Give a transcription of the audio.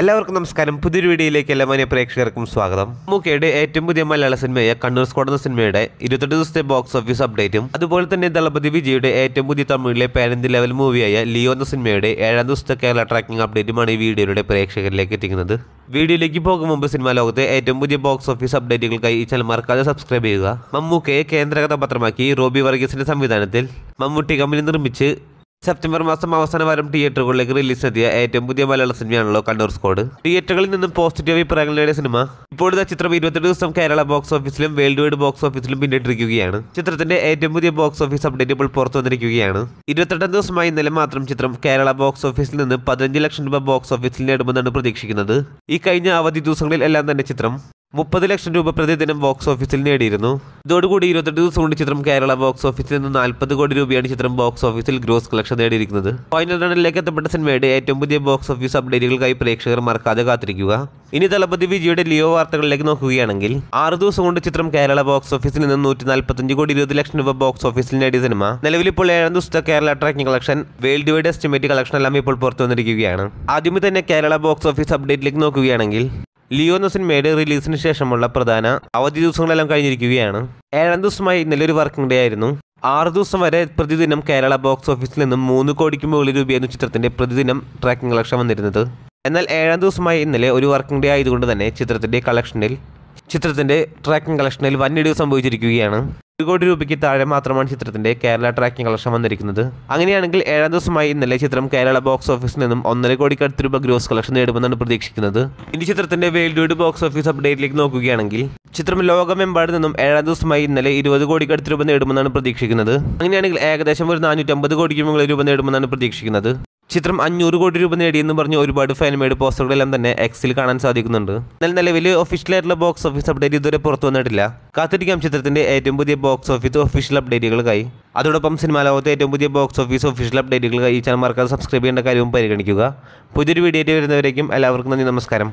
എല്ലാവർക്കും നമസ്കാരം പുതിയൊരു വീഡിയോയിലേക്ക് എല്ലാ മാന്യ പ്രേക്ഷകർക്കും സ്വാഗതം മമ്മൂക്കയുടെ ഏറ്റവും പുതിയ മലയാള സിനിമയായ കണ്ണൂർ സ്കോഡ് എന്ന സിനിമയുടെ ഇരുപത്തെട്ട് ദിവസത്തെ ബോക്സ് ഓഫീസ് അപ്ഡേറ്റും അതുപോലെ തന്നെ ദളപതി വിജയുടെ ഏറ്റവും പുതിയ തമിഴിലെ പാരന്തി ലെവൽ മൂവിയായ ലിയോ എന്ന സിനിമയുടെ ഏഴാം ദിവസത്തെ കേരള ട്രാക്കിംഗ് അപ്ഡേറ്റുമാണ് ഈ വീഡിയോയുടെ പ്രേക്ഷകരിലേക്ക് എത്തിക്കുന്നത് വീഡിയോയിലേക്ക് പോകും മുമ്പ് സിനിമാ ലോകത്തെ ഏറ്റവും പുതിയ ബോക്സ് ഓഫീസ് അപ്ഡേറ്റുകൾക്കായി ഈ ചാനൽ മറക്കാതെ സബ്സ്ക്രൈബ് ചെയ്യുക മമ്മൂക്കയെ കേന്ദ്ര കഥാപാത്രമാക്കി റോബി വർഗീസിന്റെ സംവിധാനത്തിൽ മമ്മൂട്ടി കമ്പനി നിർമ്മിച്ച് സെപ്റ്റംബർ മാസം അവസാന വരും തിയേറ്ററുകളിലേക്ക് റിലീസ് എത്തിയ ഏറ്റവും പുതിയ മലയാള സിനിമയാണല്ലോ കണ്ണൂർ സ്കോഡ് തിയേറ്ററുകളിൽ നിന്നും പോസിറ്റീവ് അഭിപ്രായങ്ങൾ നേടിയ സിനിമ ഇപ്പോഴത്തെ ചിത്രം ഇരുപത്തെട്ട് ദിവസം കേരള ബോക്സ് ഓഫീസിലും വേൾഡ് വൈഡ് ബോക്സ് ഓഫീസിലും പിന്നിട്ടിരിക്കുകയാണ് ചിത്രത്തിന്റെ ഏറ്റവും പുതിയ ബോക്സ് ഓഫീസ് അപ്ഡേറ്റ് ഇപ്പോൾ പുറത്തു വന്നിരിക്കുകയാണ് ഇരുപത്തെട്ടാം ദിവസമായി ഇന്നലെ മാത്രം ചിത്രം കേരള ബോക്സ് ഓഫീസിൽ നിന്ന് പതിനഞ്ച് ലക്ഷം രൂപ ബോക്സ് ഓഫീസിൽ നേടുമെന്നാണ് പ്രതീക്ഷിക്കുന്നത് ഈ കഴിഞ്ഞ അവധി ദിവസങ്ങളിൽ എല്ലാം തന്നെ ചിത്രം മുപ്പത് ലക്ഷം രൂപ പ്രതിദിനം ബോക്സ് ഓഫീസിൽ നേടിയിരുന്നു ഇതോടുകൂടി ഇരുപത്തെട്ട് ദിവസം കൊണ്ട് ചിത്രം കേരള ബോക്സ് ഓഫീസിൽ നിന്ന് നാൽപ്പത് കോടി രൂപയാണ് ചിത്രം ബോക്സ് ഓഫീസിൽ ഗ്രോസ് കളക്ഷൻ നേടിയിരിക്കുന്നത് ഫൈനൽ റണ്ണിലേക്ക് എത്തപ്പെട്ട സിനിമയുടെ ഏറ്റവും പുതിയ ബോക്സ് ഓഫീസ് അപ്ഡേറ്റുകൾക്കായി പ്രേക്ഷകർ മറക്കാതെ കാത്തിരിക്കുക ഇനി തലപതി വിജിയുടെ ലിയോ വാർത്തകളിലേക്ക് നോക്കുകയാണെങ്കിൽ ആറ് ദിവസം കൊണ്ട് ചിത്രം കേരള ബോക്സ് ഓഫീസിൽ നിന്ന് നൂറ്റി നാൽപ്പത്തഞ്ച് കോടി ഇരുപത് ലക്ഷം രൂപ ബോക്സ് ഓഫീസിൽ നേടിയ സിനിമ നിലവിൽ ഇപ്പോൾ ഏഴാം ദിവസത്തെ Kerala tracking collection world wide estimate collection എല്ലാം ഇപ്പോൾ പുറത്തു വന്നിരിക്കുകയാണ് ആദ്യമേ തന്നെ കേരള ബോക്സ് ഓഫീസ് അപ്ഡേറ്റിലേക്ക് നോക്കുകയാണെങ്കിൽ ലിയോ സിനിമയുടെ റിലീസിന് ശേഷമുള്ള പ്രധാന അവധി ദിവസങ്ങളെല്ലാം കഴിഞ്ഞിരിക്കുകയാണ് ഏഴാം ദിവസമായി ഇന്നലെ ഒരു വർക്കിംഗ് ഡേ ആയിരുന്നു ആറ് ദിവസം വരെ പ്രതിദിനം കേരള ബോക്സ് ഓഫീസിൽ നിന്നും മൂന്ന് കോടിക്ക് മുകളിൽ രൂപയെന്ന ചിത്രത്തിന്റെ പ്രതിദിനം ട്രാക്കിംഗ് കളക്ഷൻ വന്നിരുന്നത് എന്നാൽ ഏഴാം ദിവസമായി ഇന്നലെ ഒരു വർക്കിംഗ് ഡേ ആയതുകൊണ്ട് തന്നെ ചിത്രത്തിന്റെ കളക്ഷനിൽ ചിത്രത്തിന്റെ ട്രാക്കിംഗ് കളക്ഷനിൽ വന്നിടിവ് സംഭവിച്ചിരിക്കുകയാണ് ഒരു കോടി രൂപയ്ക്ക് താഴെ മാത്രമാണ് ചിത്രത്തിന്റെ കേരള ട്രാക്കിംഗ് കളക്ഷൻ വന്നിരിക്കുന്നത് അങ്ങനെയാണെങ്കിൽ ഏഴാം ദിവസമായി ഇന്നലെ ചിത്രം കേരള ബോക്സ് ഓഫീസിൽ നിന്നും ഒന്നര കോടിക്കടുത്ത് രൂപ ഗ്രോസ് കളക്ഷൻ നേടുമെന്നാണ് പ്രതീക്ഷിക്കുന്നത് ഇനി ചിത്രത്തിന്റെ വേൾഡ് വൈഡ് ബോക്സ് ഓഫീസ് അപ്ഡേറ്റിലേക്ക് നോക്കുകയാണെങ്കിൽ ചിത്രം ലോകമെമ്പാട് നിന്നും ഏഴാം ദിവസമായി ഇന്നലെ ഇരുപത് കോടിക്കടുത്ത് രൂപ നേടുമെന്നാണ് പ്രതീക്ഷിക്കുന്നത് അങ്ങനെയാണെങ്കിൽ ഏകദേശം ഒരു നാനൂറ്റമ്പത് കോടിക്ക് മുകളിൽ രൂപ നേടുമെന്നാണ് പ്രതീക്ഷിക്കുന്നത് ചിത്രം അഞ്ഞൂറ് കോടി രൂപ നേടിയെന്ന് പറഞ്ഞ് ഒരുപാട് ഫാൻമേഡ് പോസ്റ്ററുകളെല്ലാം തന്നെ എക്സിൽ കാണാൻ സാധിക്കുന്നുണ്ട് എന്നാൽ നിലവിൽ ഒഫീഷ്യലായിട്ടുള്ള ബോക്സ് ഓഫീസ് അപ്ഡേറ്റ് ഇതുവരെ പുറത്തു വന്നിട്ടില്ല കാത്തിരിക്കാം ചിത്രത്തിന്റെ ഏറ്റവും പുതിയ ബോക്സ് ഓഫീസ് ഒഫീഷ്യൽ അപ്ഡേറ്റുകൾക്കായി അതോടൊപ്പം സിനിമാ ലോകത്തെ ഏറ്റവും പുതിയ ബോക്സ് ഓഫീസ് ഒഫീഷ്യൽ അപ്ഡേറ്റുകൾക്കായി ഈ ചാനൽ മറക്കാതെ സബ്സ്ക്രൈബ് ചെയ്യേണ്ട കാര്യവും പരിഗണിക്കുക പുതിയൊരു വീഡിയോ വരുന്നവരേക്കും എല്ലാവർക്കും നന്ദി നമസ്കാരം